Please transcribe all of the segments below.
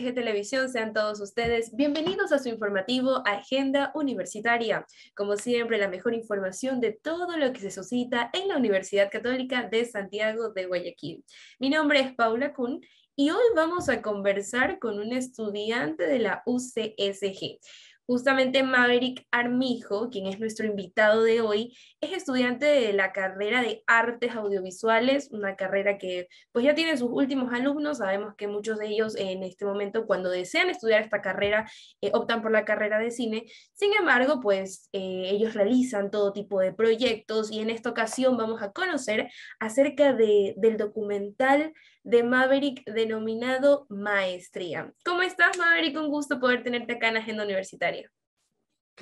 Televisión, sean todos ustedes bienvenidos a su informativo Agenda Universitaria. Como siempre, la mejor información de todo lo que se suscita en la Universidad Católica de Santiago de Guayaquil. Mi nombre es Paula Kuhn y hoy vamos a conversar con un estudiante de la UCSG. Justamente Maverick Armijo, quien es nuestro invitado de hoy, es estudiante de la carrera de artes audiovisuales, una carrera que pues ya tiene sus últimos alumnos, sabemos que muchos de ellos en este momento cuando desean estudiar esta carrera eh, optan por la carrera de cine, sin embargo pues eh, ellos realizan todo tipo de proyectos y en esta ocasión vamos a conocer acerca del documental de Maverick denominado Maestría. ¿Cómo estás Maverick? Un gusto poder tenerte acá en Agenda Universitaria.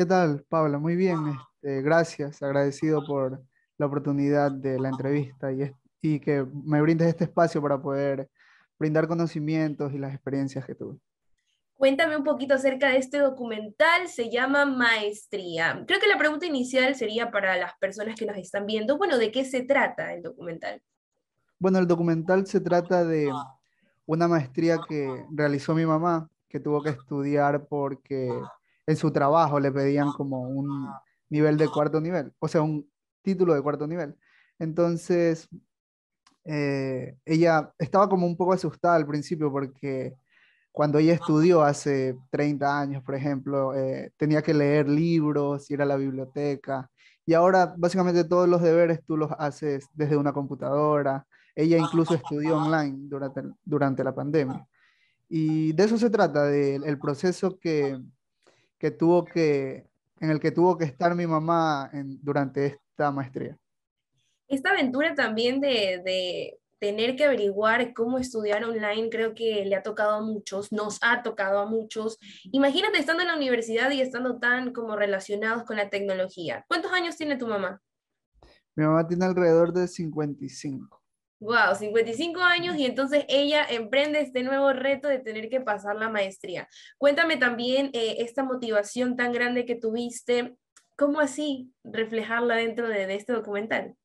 ¿Qué tal, Pablo? Muy bien, este, gracias, agradecido por la oportunidad de la entrevista y, y que me brindes este espacio para poder brindar conocimientos y las experiencias que tuve. Cuéntame un poquito acerca de este documental, se llama Maestría. Creo que la pregunta inicial sería para las personas que nos están viendo, bueno, ¿de qué se trata el documental? Bueno, el documental se trata de una maestría que realizó mi mamá, que tuvo que estudiar porque en su trabajo le pedían ah. como un nivel de cuarto nivel, o sea, un título de cuarto nivel. Entonces, eh, ella estaba como un poco asustada al principio porque cuando ella estudió hace 30 años, por ejemplo, eh, tenía que leer libros, ir a la biblioteca. Y ahora básicamente todos los deberes tú los haces desde una computadora. Ella ah. incluso estudió online durante, durante la pandemia. Y de eso se trata, del proceso que que tuvo que, en el que tuvo que estar mi mamá durante esta maestría. Esta aventura también de, de tener que averiguar cómo estudiar online creo que le ha tocado a muchos, nos ha tocado a muchos. Imagínate estando en la universidad y estando tan como relacionados con la tecnología. ¿Cuántos años tiene tu mamá? Mi mamá tiene alrededor de 55. Wow, 55 años y entonces ella emprende este nuevo reto de tener que pasar la maestría. Cuéntame también eh, esta motivación tan grande que tuviste, ¿cómo así reflejarla dentro de, este documental?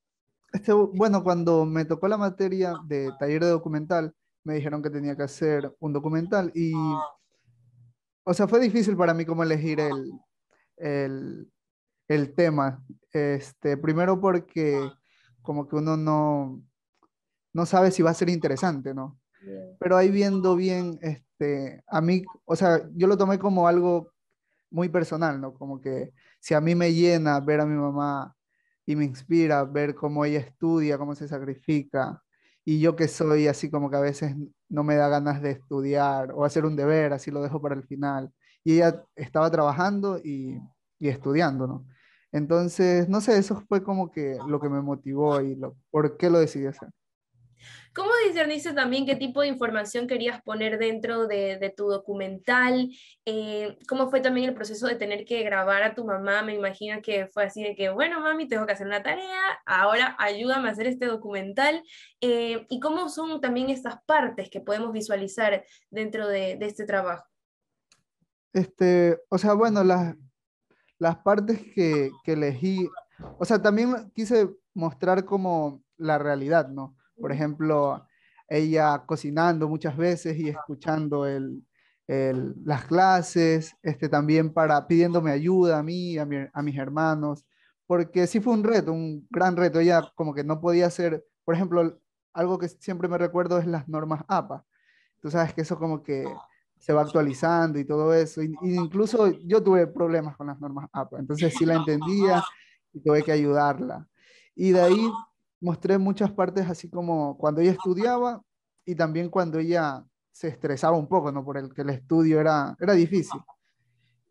Este, bueno, cuando me tocó la materia de taller de documental, me dijeron que tenía que hacer un documental y, o sea, fue difícil para mí como elegir el, el, tema. Este, primero porque como que uno no, no sabes si va a ser interesante, ¿no? Pero ahí viendo bien, este, a mí, o sea, yo lo tomé como algo muy personal, ¿no? Como que si a mí me llena ver a mi mamá y me inspira ver cómo ella estudia, cómo se sacrifica, y yo que soy así como que a veces no me da ganas de estudiar o hacer un deber, así lo dejo para el final. Y ella estaba trabajando y, y estudiando, ¿no? Entonces, no sé, eso fue como que lo que me motivó y lo, por qué lo decidí hacer. ¿Cómo discerniste también qué tipo de información querías poner dentro de, tu documental? Eh, ¿Cómo fue también el proceso de tener que grabar a tu mamá? Me imagino que fue así de que, bueno, mami, tengo que hacer una tarea, ahora ayúdame a hacer este documental. Eh, ¿Y cómo son también estas partes que podemos visualizar dentro de, este trabajo? Este, o sea, bueno, las, partes que elegí, o sea, también quise mostrar como la realidad, ¿no? Por ejemplo, ella cocinando muchas veces y escuchando el, las clases, este, también para pidiéndome ayuda a mí, a, mis hermanos, porque sí fue un reto, un gran reto. Ella como que no podía hacer, por ejemplo, algo que siempre me recuerdo es las normas APA. Tú sabes que eso como que se va actualizando y todo eso. incluso yo tuve problemas con las normas APA, entonces sí la entendía y tuve que ayudarla. Y de ahí mostré muchas partes así como cuando ella estudiaba y también cuando ella se estresaba un poco, ¿no? Por el que el estudio era, era difícil.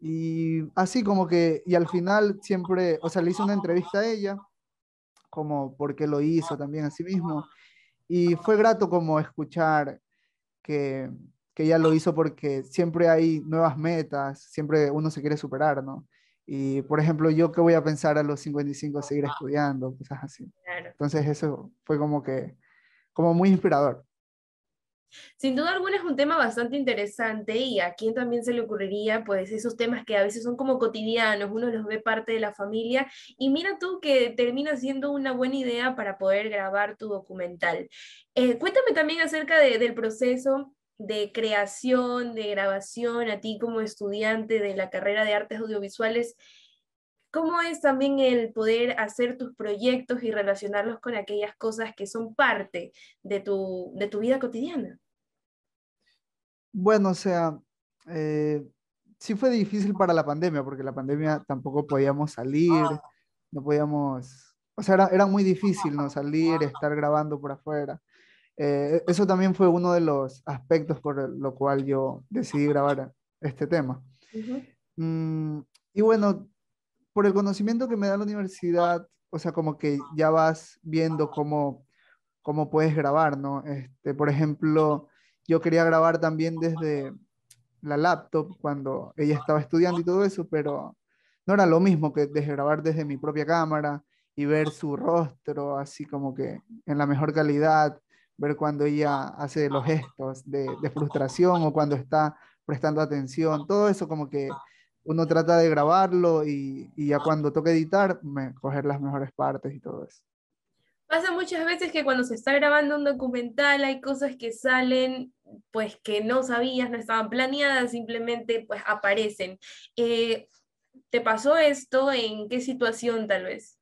Y así como que, y al final siempre, o sea, le hice una entrevista a ella, como porque lo hizo también a sí mismo. Y fue grato como escuchar que, que ella lo hizo porque siempre hay nuevas metas, siempre uno se quiere superar, ¿no? Y, por ejemplo, yo qué voy a pensar a los 55 seguir estudiando, cosas así. Entonces, eso fue como que, como muy inspirador. Sin duda alguna es un tema bastante interesante y a quien también se le ocurriría, pues esos temas que a veces son como cotidianos, uno los ve parte de la familia y mira tú que termina siendo una buena idea para poder grabar tu documental. Eh, cuéntame también acerca de, del proceso de creación, de grabación, a ti como estudiante de la carrera de artes audiovisuales, ¿cómo es también el poder hacer tus proyectos y relacionarlos con aquellas cosas que son parte de tu, vida cotidiana? Bueno, o sea, eh, sí fue difícil para la pandemia, porque la pandemia tampoco podíamos salir, ah. no podíamos, o sea, era, era muy difícil no salir, estar grabando por afuera. Eh, e-, eso también fue uno de los aspectos por lo cual yo decidí grabar este tema. Mm, y bueno, por el conocimiento que me da la universidad, o sea, como que ya vas viendo cómo, cómo puedes grabar, ¿no? Este, por ejemplo, yo quería grabar también desde la laptop cuando ella estaba estudiando y todo eso, pero no era lo mismo que desde grabar desde mi propia cámara y ver su rostro así como que en la mejor calidad ver cuando ella hace los ah. gestos de, frustración o cuando está prestando atención, todo eso como que uno trata de grabarlo y, ya cuando toca editar, me, coger las mejores partes y todo eso. Pasa muchas veces que cuando se está grabando un documental hay cosas que salen pues que no sabías, no estaban planeadas, simplemente pues aparecen. Eh, ¿Te pasó esto? ¿En qué situación tal vez?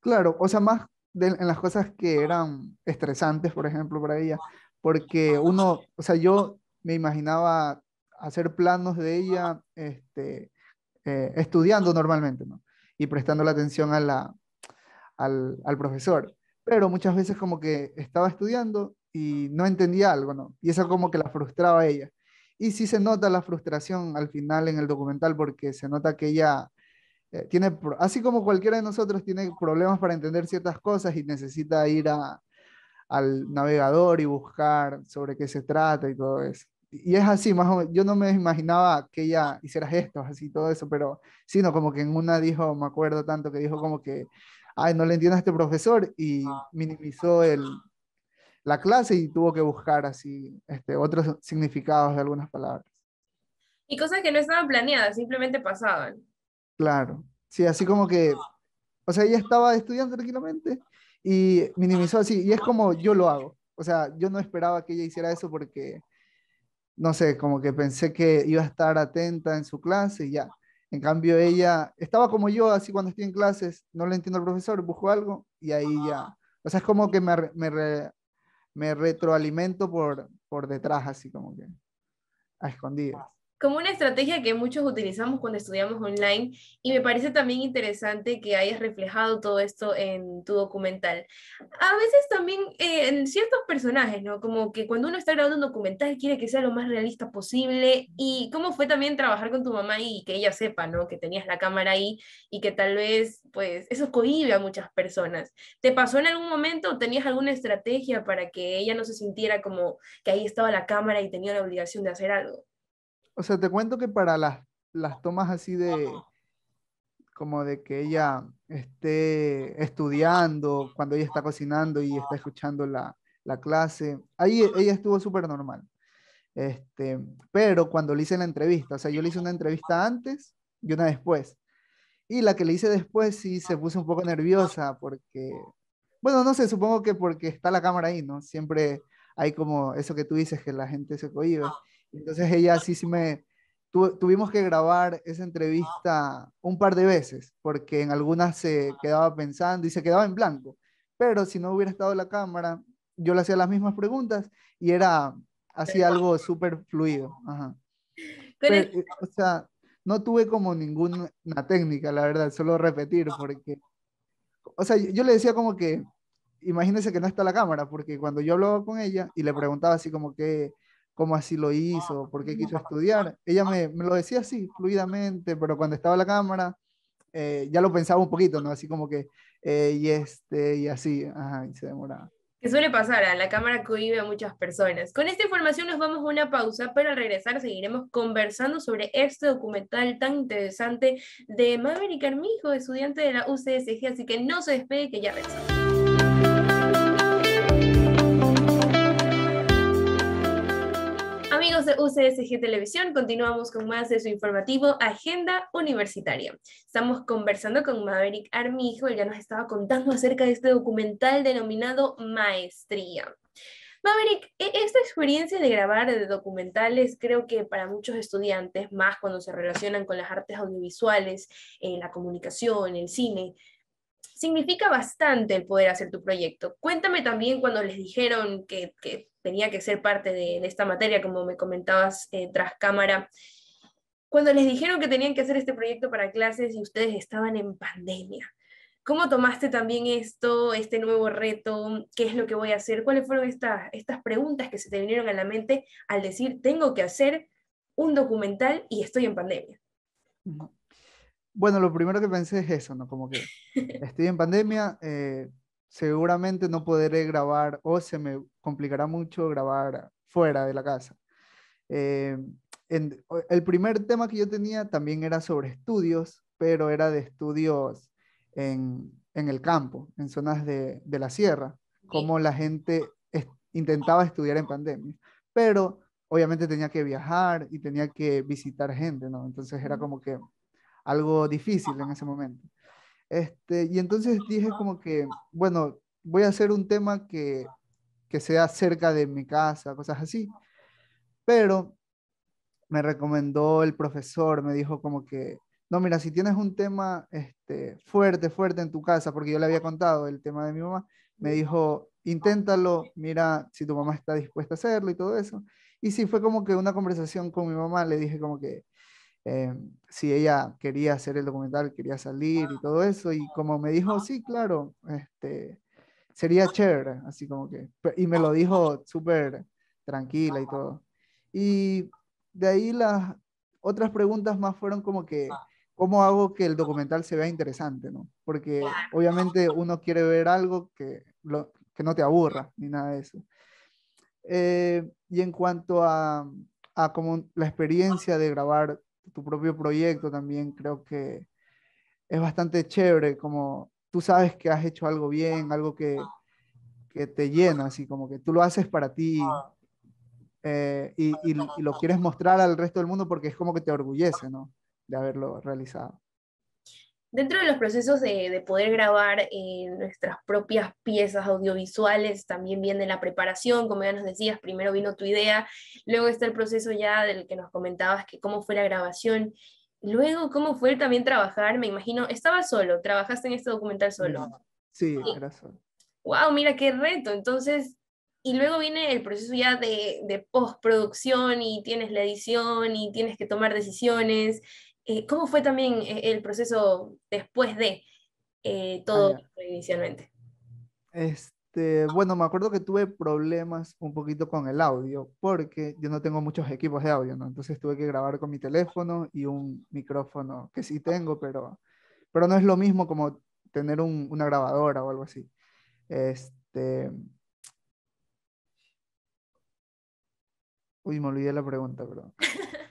Claro, o sea, más en las cosas que eran estresantes, por ejemplo, para ella, porque uno, o sea, yo me imaginaba hacer planos de ella este, eh, estudiando normalmente, ¿no? Y prestando la atención a al, al, profesor. Pero muchas veces como que estaba estudiando y no entendía algo, ¿no? Y eso como que la frustraba a ella. Y sí se nota la frustración al final en el documental porque se nota que ella eh, tiene, así como cualquiera de nosotros tiene problemas para entender ciertas cosas y necesita ir a, al navegador y buscar sobre qué se trata y todo eso. Y es así, más yo no me imaginaba que ella hiciera gestos así, todo eso, pero sino como que en una dijo, me acuerdo tanto que dijo como que, ay, no le entiendo a este profesor y ah. minimizó el, la clase y tuvo que buscar así este, otros significados de algunas palabras. Y cosas que no estaban planeadas, simplemente pasaban. Claro. Sí, así como que, o sea, ella estaba estudiando tranquilamente y minimizó así, y es como yo lo hago. O sea, yo no esperaba que ella hiciera eso porque, no sé, como que pensé que iba a estar atenta en su clase y ya. En cambio, ella estaba como yo, así cuando estoy en clases, no le entiendo al profesor, busco algo y ahí ya. O sea, es como que me, retroalimento por, por detrás, así como que a escondidas como una estrategia que muchos utilizamos cuando estudiamos online y me parece también interesante que hayas reflejado todo esto en tu documental. A veces también eh, en ciertos personajes, ¿no? Como que cuando uno está grabando un documental quiere que sea lo más realista posible y cómo fue también trabajar con tu mamá y que ella sepa, ¿no? Que tenías la cámara ahí y que tal vez, pues, eso cohibe a muchas personas. ¿Te pasó en algún momento o tenías alguna estrategia para que ella no se sintiera como que ahí estaba la cámara y tenía la obligación de hacer algo? o sea, te cuento que para las, tomas así de, como de que ella esté estudiando, cuando ella está cocinando y está escuchando la, clase, ahí ella estuvo súper normal. Este, pero cuando le hice la entrevista, o sea, yo le hice una entrevista antes y una después. Y la que le hice después sí se puso un poco nerviosa porque, bueno, no sé, supongo que porque está la cámara ahí, ¿no? Siempre hay como eso que tú dices, que la gente se cohibe. Ah. Entonces ella sí, sí me... tuvimos que grabar esa entrevista un par de veces, porque en algunas se quedaba pensando y se quedaba en blanco. Pero si no hubiera estado la cámara, yo le hacía las mismas preguntas y era así algo súper fluido. Ajá. Eh, o sea, no tuve como ninguna técnica, la verdad, solo repetir, porque, o sea, yo le decía como que, imagínense que no está la cámara, porque cuando yo hablaba con ella y le preguntaba así como que, cómo así lo hizo, por qué quiso estudiar. Ella me, lo decía así, fluidamente, pero cuando estaba la cámara, eh, ya lo pensaba un poquito, ¿no? Así como que, eh, y este, y así, ajá, se demoraba. Que suele pasar ¿ah? la cámara cohibe a muchas personas. Con esta información nos vamos a una pausa, pero al regresar seguiremos conversando sobre este documental tan interesante de Maverick Armijo, estudiante de la UCSG, así que no se despegue que ya regresamos. de UCSG Televisión, continuamos con más de su informativo Agenda Universitaria. Estamos conversando con Maverick Armijo, él ya nos estaba contando acerca de este documental denominado Maestría. Maverick, e-, esta experiencia de grabar de documentales creo que para muchos estudiantes, más cuando se relacionan con las artes audiovisuales, eh, la comunicación, el cine, significa bastante el poder hacer tu proyecto. Cuéntame también cuando les dijeron que, tenía que ser parte de, esta materia, como me comentabas eh, tras cámara, cuando les dijeron que tenían que hacer este proyecto para clases y ustedes estaban en pandemia. ¿Cómo tomaste también esto, este nuevo reto? ¿Qué es lo que voy a hacer? ¿Cuáles fueron estas, estas preguntas que se te vinieron a la mente al decir, tengo que hacer un documental y estoy en pandemia? Bueno, lo primero que pensé es eso, ¿no? Como que estoy en pandemia, eh, seguramente no podré grabar o se me complicará mucho grabar fuera de la casa. Eh, en, el primer tema que yo tenía también era sobre estudios, pero era de estudios en, en el campo, en zonas de, de la sierra, cómo la gente intentaba estudiar en pandemia. Pero obviamente tenía que viajar y tenía que visitar gente, ¿no? Entonces era como que algo difícil en ese momento. Este, y entonces dije como que, bueno, voy a hacer un tema que, que sea cerca de mi casa, cosas así. Pero me recomendó el profesor, me dijo como que, no, mira, si tienes un tema este, fuerte, fuerte en tu casa, porque yo le había contado el tema de mi mamá, me dijo, inténtalo, mira si tu mamá está dispuesta a hacerlo y todo eso. Y sí, fue como que una conversación con mi mamá, le dije como que, eh, si ella quería hacer el documental, quería salir y todo eso. Y como me dijo, sí, claro, este, sería chévere, así como que. Y me lo dijo súper tranquila y todo. Y de ahí las otras preguntas más fueron como que, ¿cómo hago que el documental se vea interesante? ¿no? Porque obviamente uno quiere ver algo que, lo, que no te aburra ni nada de eso. Eh, y en cuanto a, a como la experiencia de grabar tu propio proyecto también creo que es bastante chévere, como tú sabes que has hecho algo bien, algo que, te llena, así como que tú lo haces para ti eh, y, lo quieres mostrar al resto del mundo porque es como que te orgullece, ¿no? De haberlo realizado. Dentro de los procesos de, poder grabar eh, nuestras propias piezas audiovisuales, también viene la preparación, como ya nos decías, primero vino tu idea, luego está el proceso ya del que nos comentabas, que cómo fue la grabación, luego cómo fue también trabajar, me imagino, estabas solo, trabajaste en este documental solo. Sí, era solo. Wow, mira qué reto, entonces, y luego viene el proceso ya de postproducción y tienes la edición y tienes que tomar decisiones eh, ¿Cómo fue también eh, el proceso después de eh, ah, todo inicialmente? Este, bueno, me acuerdo que tuve problemas un poquito con el audio, porque yo no tengo muchos equipos de audio, Entonces tuve que grabar con mi teléfono y un micrófono que sí tengo, pero, pero no es lo mismo como tener una grabadora o algo así. Este, Uy, me olvidé la pregunta, perdón.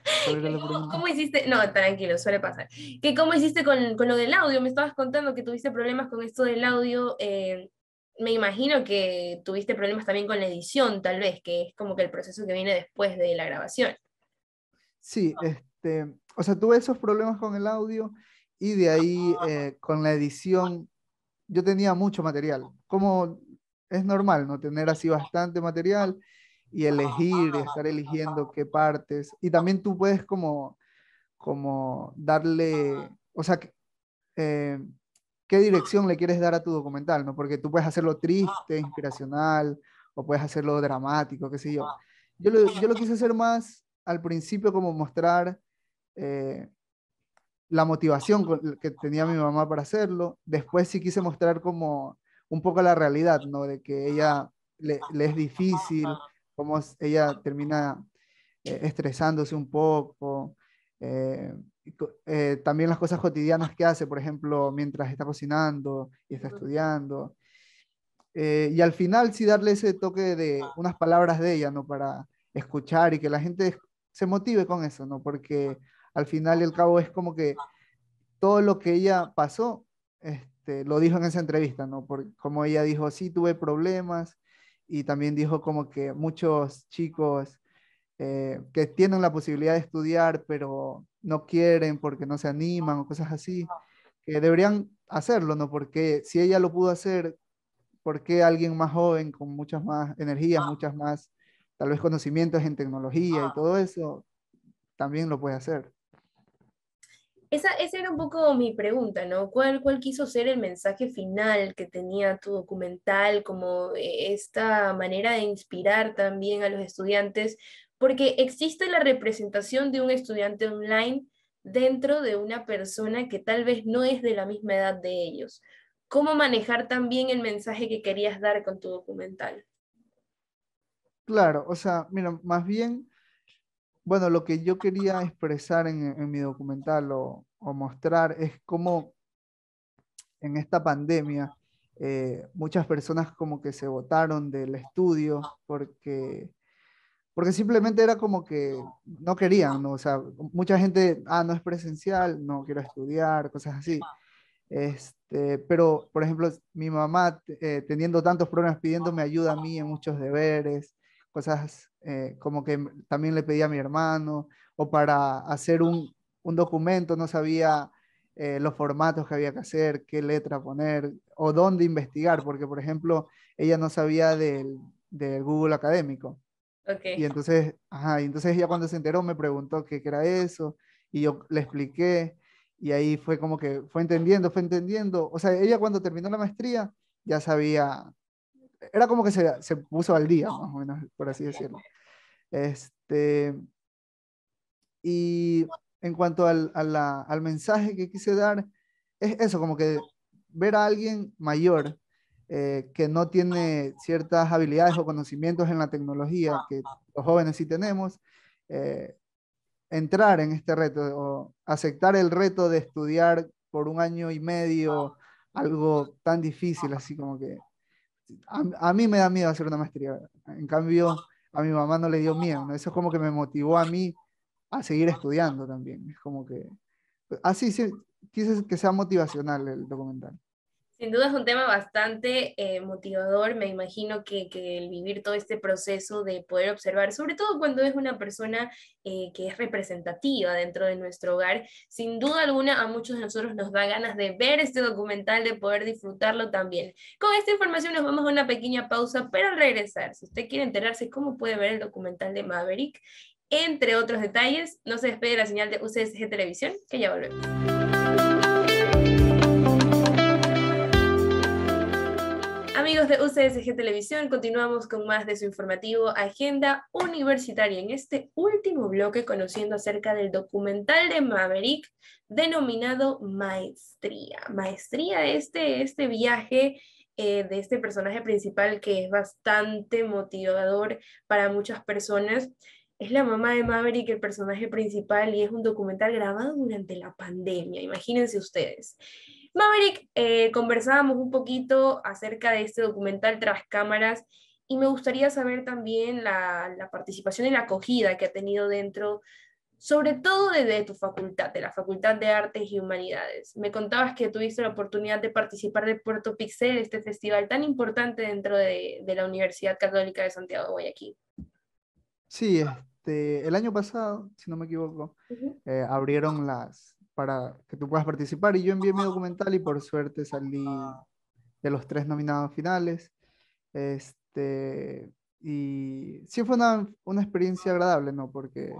¿Cómo, hiciste? No, tranquilo, suele pasar. ¿Qué, ¿Cómo hiciste con, con, lo del audio? Me estabas contando que tuviste problemas con esto del audio. Eh, me imagino que tuviste problemas también con la edición, tal vez, que es como que el proceso que viene después de la grabación. Sí, este, o sea, tuve esos problemas con el audio y de ahí eh, con la edición yo tenía mucho material. Como es normal, ¿no? Tener así bastante material y elegir, estar eligiendo qué partes. Y también tú puedes como, como darle, o sea, eh, qué dirección le quieres dar a tu documental, ¿no? Porque tú puedes hacerlo triste, inspiracional, o puedes hacerlo dramático, qué sé yo. Yo lo, yo lo quise hacer más al principio como mostrar eh, la motivación que tenía mi mamá para hacerlo. Después sí quise mostrar como un poco la realidad, ¿no? De que ella le es difícil, cómo ella termina eh, estresándose un poco. Eh, eh, también las cosas cotidianas que hace, por ejemplo, mientras está cocinando y está estudiando. y al final sí darle ese toque de unas palabras de ella, ¿no? Para escuchar y que la gente se motive con eso, ¿no? Porque al final y al cabo es como que todo lo que ella pasó, este, lo dijo en esa entrevista, ¿no? como ella dijo, sí, tuve problemas, y también dijo como que muchos chicos eh, que tienen la posibilidad de estudiar, pero no quieren porque no se animan o cosas así, que deberían hacerlo, ¿no? Porque si ella lo pudo hacer, ¿por qué alguien más joven, con muchas más energías, muchas más, tal vez conocimientos en tecnología y ah. todo eso, también lo puede hacer? Esa, era un poco mi pregunta, ¿no? ¿Cuál, ¿Cuál quiso ser el mensaje final que tenía tu documental, como eh, esta manera de inspirar también a los estudiantes? Porque existe la representación de un estudiante online dentro de una persona que tal vez no es de la misma edad de ellos. ¿Cómo manejar también el mensaje que querías dar con tu documental? Claro, o sea, mira, más bien bueno, lo que yo quería expresar en, mi documental o, mostrar es cómo en esta pandemia eh, muchas personas como que se votaron del estudio porque, porque simplemente era como que no querían, o sea, mucha gente, ah, no es presencial, no quiero estudiar, cosas así. Este, pero, por ejemplo, mi mamá eh, teniendo tantos problemas, pidiéndome ayuda a mí en muchos deberes, cosas eh, como que también le pedí a mi hermano, o para hacer un, un documento no sabía eh, los formatos que había que hacer, qué letra poner, o dónde investigar, porque por ejemplo, ella no sabía del, del Google académico. Y entonces, ajá, y entonces ya cuando se enteró me preguntó qué era eso, y yo le expliqué, y ahí fue como que fue entendiendo, fue entendiendo. O sea, ella cuando terminó la maestría ya sabía era como que se, se puso al día, más o menos, por así decirlo. Este, y en cuanto al, al mensaje que quise dar, es eso, como que ver a alguien mayor eh, que no tiene ciertas habilidades o conocimientos en la tecnología que los jóvenes sí tenemos, eh, entrar en este reto o aceptar el reto de estudiar por un año y medio algo tan difícil, así como que a, mí me da miedo hacer una maestría. En cambio, a mi mamá no le dio miedo. Eso es como que me motivó a mí a seguir estudiando también. Es como que... Así sí, quise que sea motivacional el documental. Sin duda es un tema bastante eh, motivador, me imagino que, que, el vivir todo este proceso de poder observar, sobre todo cuando es una persona eh, que es representativa dentro de nuestro hogar, sin duda alguna a muchos de nosotros nos da ganas de ver este documental, de poder disfrutarlo también. Con esta información nos vamos a una pequeña pausa, pero al regresar, si usted quiere enterarse cómo puede ver el documental de Maverick, entre otros detalles, no se despegue la señal de UCSG Televisión, que ya volvemos. amigos de UCSG Televisión, continuamos con más de su informativo Agenda Universitaria. En este último bloque, conociendo acerca del documental de Maverick denominado Maestría. Maestría, este, este viaje eh, de este personaje principal que es bastante motivador para muchas personas. Es la mamá de Maverick, el personaje principal, y es un documental grabado durante la pandemia, imagínense ustedes. Maverick, eh, conversábamos un poquito acerca de este documental tras cámaras y me gustaría saber también la, participación y la acogida que ha tenido dentro, sobre todo desde tu facultad, de la Facultad de Artes y Humanidades. Me contabas que tuviste la oportunidad de participar de Puerto Pixel, este festival tan importante dentro de, la Universidad Católica de Santiago de Guayaquil. Sí, este, el año pasado, si no me equivoco, eh, abrieron las, para que tú puedas participar. Y yo envié mi documental y por suerte salí ah. de los tres nominados finales. Este, y sí fue una, experiencia agradable, ¿no? Porque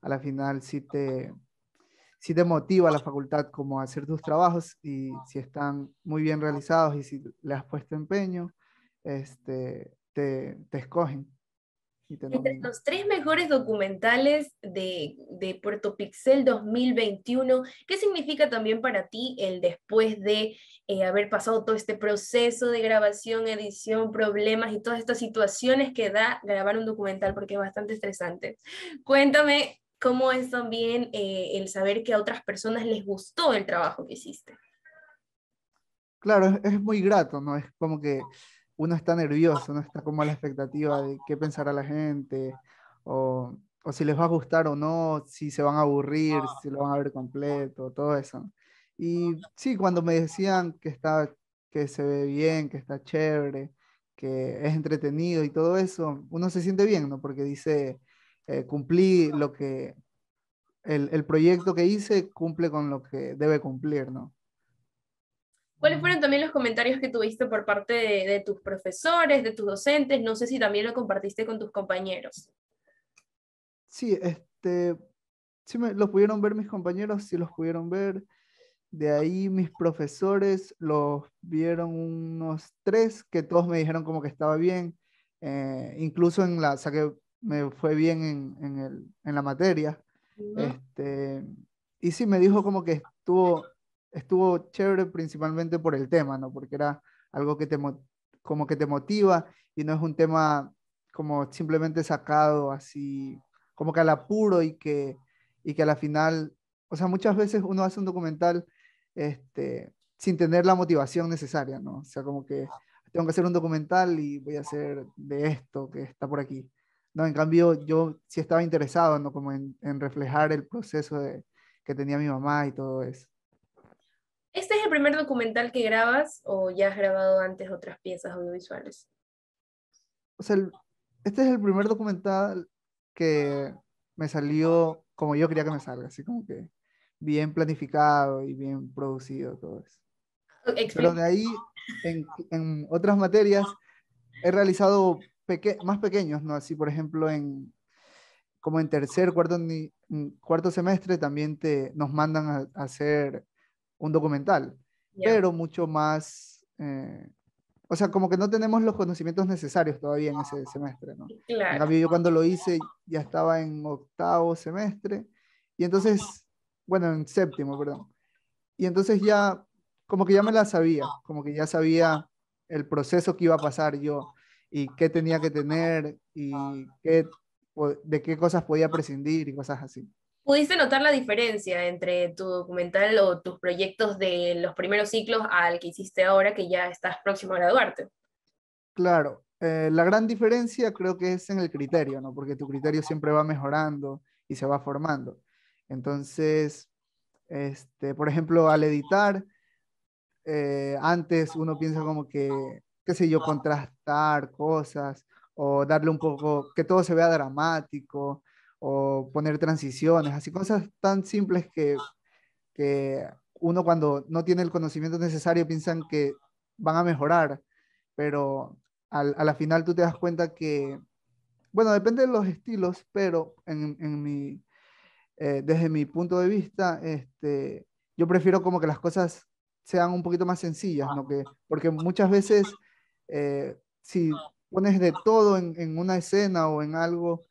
a la final sí te, sí te motiva la facultad como hacer tus trabajos y si están muy bien realizados y si le has puesto empeño, este, te, te escogen. Entre los tres mejores documentales de, Puerto Pixel 2021, ¿qué significa también para ti el después de eh, haber pasado todo este proceso de grabación, edición, problemas y todas estas situaciones que da grabar un documental? Porque es bastante estresante. Cuéntame cómo es también eh, el saber que a otras personas les gustó el trabajo que hiciste. Claro, es, es muy grato, ¿no? Es como que uno está nervioso, uno está como a la expectativa de qué pensará la gente, o, o, si les va a gustar o no, si se van a aburrir, ah. si lo van a ver completo, todo eso. Y sí, cuando me decían que, está, que se ve bien, que está chévere, que es entretenido y todo eso, uno se siente bien, ¿no? Porque dice, eh, cumplí lo que, el, el proyecto que hice cumple con lo que debe cumplir, ¿no? ¿Cuáles fueron también los comentarios que tuviste por parte de, tus profesores, de tus docentes? No sé si también lo compartiste con tus compañeros. Sí, este, sí me, los pudieron ver mis compañeros, sí los pudieron ver. De ahí mis profesores los vieron unos tres que todos me dijeron como que estaba bien. Eh, incluso en la, o que me fue bien en, en, el, la materia. Este, y sí, me dijo como que estuvo estuvo chévere principalmente por el tema, ¿no? Porque era algo que te, como que te motiva y no es un tema como simplemente sacado así, como que al apuro y que, y que a la final, o sea, muchas veces uno hace un documental este, sin tener la motivación necesaria, ¿no? O sea, como que tengo que hacer un documental y voy a hacer de esto que está por aquí. No, en cambio, yo sí estaba interesado, ¿no? Como en, en reflejar el proceso de, que tenía mi mamá y todo eso. ¿Este es el primer documental que grabas o ya has grabado antes otras piezas audiovisuales? O sea, este es el primer documental que me salió como yo quería que me salga, así como que bien planificado y bien producido todo eso. Pero de ahí, en, otras materias, he realizado más pequeños, ¿no? Así, por ejemplo, en, como en tercer, cuarto, cuarto semestre, también te, nos mandan a, a hacer un documental, pero mucho más, eh, o sea, como que no tenemos los conocimientos necesarios todavía en ese semestre, ¿no? Claro. yo cuando lo hice ya estaba en octavo semestre y entonces, bueno, en séptimo, perdón. Y entonces ya, como que ya me la sabía, como que ya sabía el proceso que iba a pasar yo y qué tenía que tener y de qué cosas podía prescindir y cosas así. ¿Pudiste notar la diferencia entre tu documental o tus proyectos de los primeros ciclos al que hiciste ahora que ya estás próximo a graduarte? Claro, eh, la gran diferencia creo que es en el criterio, ¿no? Porque tu criterio siempre va mejorando y se va formando. Entonces, este, por ejemplo, al editar, eh, antes uno piensa como que, qué sé yo, contrastar cosas o darle un poco, que todo se vea dramático o poner transiciones, así cosas tan simples que, que uno cuando no tiene el conocimiento necesario piensan que van a mejorar, pero al, a la final tú te das cuenta que, bueno, depende de los estilos, pero en, en mi, eh, desde mi punto de vista, este, yo prefiero como que las cosas sean un poquito más sencillas, ¿no? que, porque muchas veces eh, si pones de todo en, en, una escena o en algo,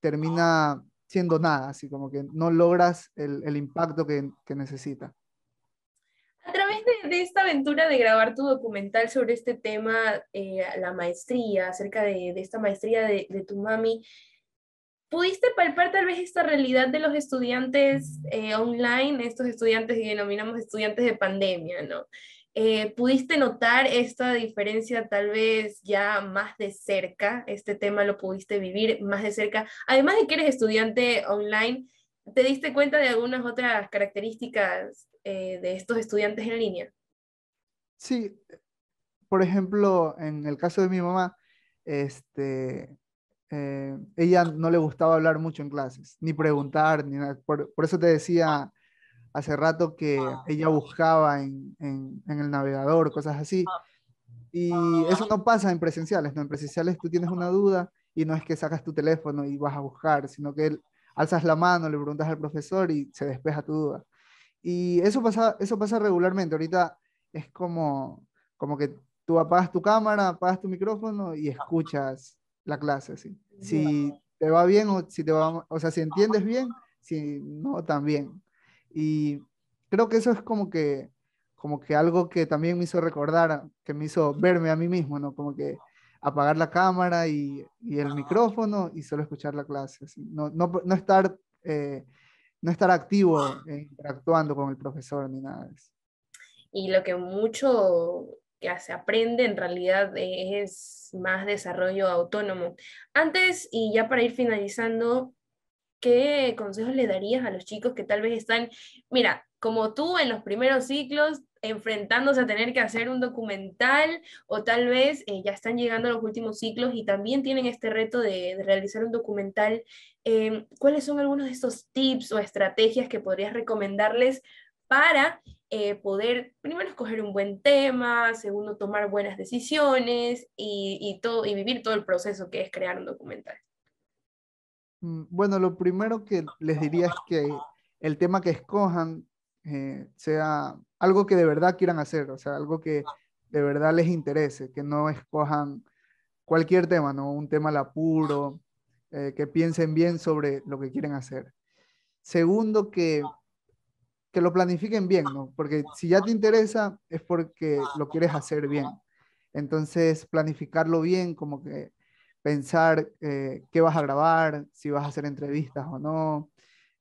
termina siendo nada, así como que no logras el, impacto que, necesita. A través de, esta aventura de grabar tu documental sobre este tema, eh, la maestría, acerca de, esta maestría de, tu mami, ¿pudiste palpar tal vez esta realidad de los estudiantes eh, online, estos estudiantes que denominamos estudiantes de pandemia, ¿no? Eh, ¿Pudiste notar esta diferencia tal vez ya más de cerca? Este tema lo pudiste vivir más de cerca. Además de que eres estudiante online, ¿te diste cuenta de algunas otras características eh, de estos estudiantes en línea? Sí, por ejemplo, en el caso de mi mamá, este, eh, ella no le gustaba hablar mucho en clases, ni preguntar, ni nada. por eso te decía hace rato que ah. ella buscaba en, en, el navegador, cosas así. Ah. Y eso no pasa en presenciales, ¿no? En presenciales tú tienes una duda y no es que sacas tu teléfono y vas a buscar, sino que alzas la mano, le preguntas al profesor y se despeja tu duda. Y eso pasa, eso pasa regularmente. Ahorita es como, como que tú apagas tu cámara, apagas tu micrófono y escuchas la clase. Si te va bien o si te va, o sea, si entiendes bien, si no, también. Y creo que eso es como que, como que algo que también me hizo recordar, que me hizo verme a mí mismo, ¿no? Como que apagar la cámara y, el micrófono y solo escuchar la clase. No, no, no, estar, eh, no estar activo ah. eh, interactuando con el profesor ni nada de eso. Y lo que mucho que se aprende en realidad es más desarrollo autónomo. Antes, y ya para ir finalizando, ¿qué consejos le darías a los chicos que tal vez están, mira, como tú en los primeros ciclos, enfrentándose a tener que hacer un documental o tal vez eh, ya están llegando a los últimos ciclos y también tienen este reto de, realizar un documental? Em, ¿Cuáles son algunos de estos tips o estrategias que podrías recomendarles para eh, poder primero escoger un buen tema, segundo tomar buenas decisiones y, todo, y vivir todo el proceso que es crear un documental. Mm, bueno, lo primero que les diría es que el tema que escojan eh, sea algo que de verdad quieran hacer, o sea, algo que de verdad les interese, que no escojan cualquier tema, ¿no? Un tema al apuro, eh, que piensen bien sobre lo que quieren hacer. Segundo, que, que lo planifiquen bien, ¿no? Porque si ya te interesa es porque lo quieres hacer bien. Entonces, planificarlo bien, como que pensar eh, qué vas a grabar, si vas a hacer entrevistas o no,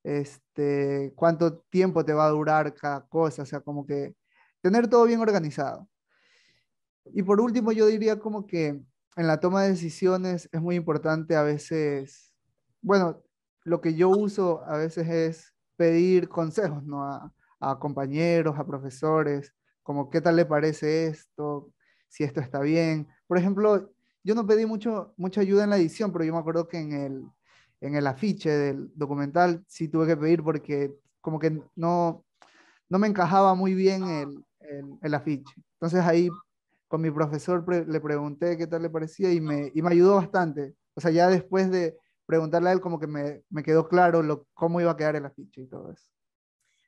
este, cuánto tiempo te va a durar cada cosa, o sea, como que tener todo bien organizado. Y por último, yo diría como que en la toma de decisiones es muy importante a veces, bueno, lo que yo uso a veces es pedir consejos, ¿no? A, a compañeros, a profesores, como qué tal le parece esto, si esto está bien. Por ejemplo, yo no pedí mucho, mucha ayuda en la edición, pero yo me acuerdo que en el, en el afiche del documental sí tuve que pedir porque como que no, no me encajaba muy bien el, afiche. Entonces ahí con mi profesor le pregunté qué tal le parecía y me, ayudó bastante. O sea, ya después de preguntarle a él como que me, quedó claro cómo iba a quedar el afiche y todo eso.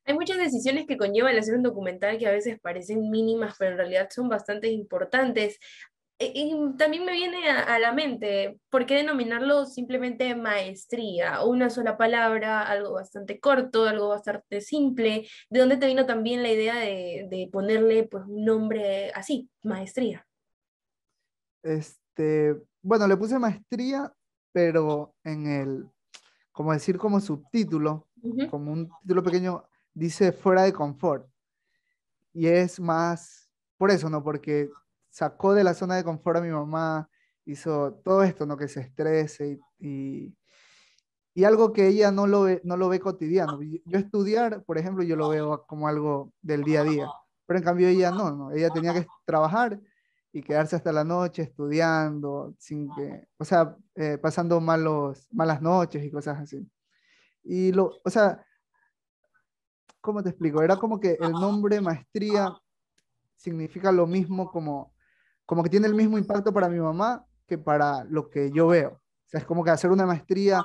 Hay muchas decisiones que conlleva hacer un documental que a veces parecen mínimas, pero en realidad son bastante importantes y también me viene a, la mente, ¿por qué denominarlo simplemente maestría? O una sola palabra, algo bastante corto, algo bastante simple. ¿De dónde te vino también la idea de, ponerle pues, un nombre así, maestría? Este, bueno, le puse maestría, pero en el, como decir, como subtítulo, como un título pequeño, dice fuera de confort. Y es más, por eso, ¿no? Porque sacó de la zona de confort a mi mamá, hizo todo esto, ¿no? Que se estrese y, y, algo que ella no lo, ve, no lo ve cotidiano. Yo estudiar, por ejemplo, yo lo veo como algo del día a día, pero en cambio ella no, no, ella tenía que trabajar y quedarse hasta la noche estudiando, sin que, o sea, eh, pasando malos, malas noches y cosas así. Y lo, o sea, ¿cómo te explico? Era como que el nombre maestría significa lo mismo como como que tiene el mismo impacto para mi mamá que para lo que yo veo. O sea, es como que hacer una maestría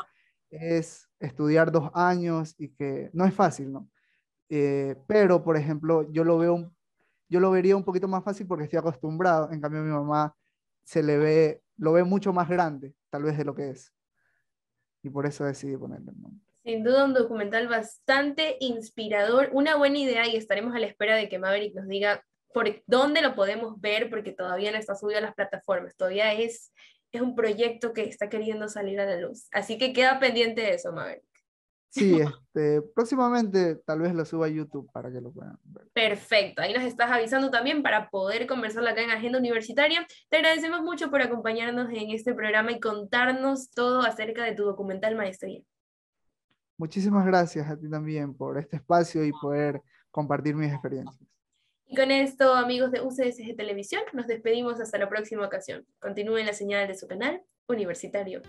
es estudiar dos años y que no es fácil, ¿no? Eh, pero, por ejemplo, yo lo veo, yo lo vería un poquito más fácil porque estoy acostumbrado. En cambio, mi mamá se le ve, lo ve mucho más grande, tal vez de lo que es. Y por eso decidí ponerle nombre. Sin duda un documental bastante inspirador, una buena idea y estaremos a la espera de que Maverick nos diga por e-, dónde lo podemos ver, porque todavía no está subido a las plataformas, todavía es, es un proyecto que está queriendo salir a la luz. Así que queda pendiente de eso, Maverick. Sí, este, próximamente tal vez lo suba a YouTube para que lo puedan ver. Perfecto, ahí nos estás avisando también para poder conversar acá en Agenda Universitaria. Te agradecemos mucho por acompañarnos en este programa y contarnos todo acerca de tu documental Maestría. Muchísimas gracias a ti también por este espacio y poder compartir mis experiencias. Y con esto, amigos de UCSG Televisión, nos despedimos hasta la próxima ocasión. Continúen la señal de su canal universitario.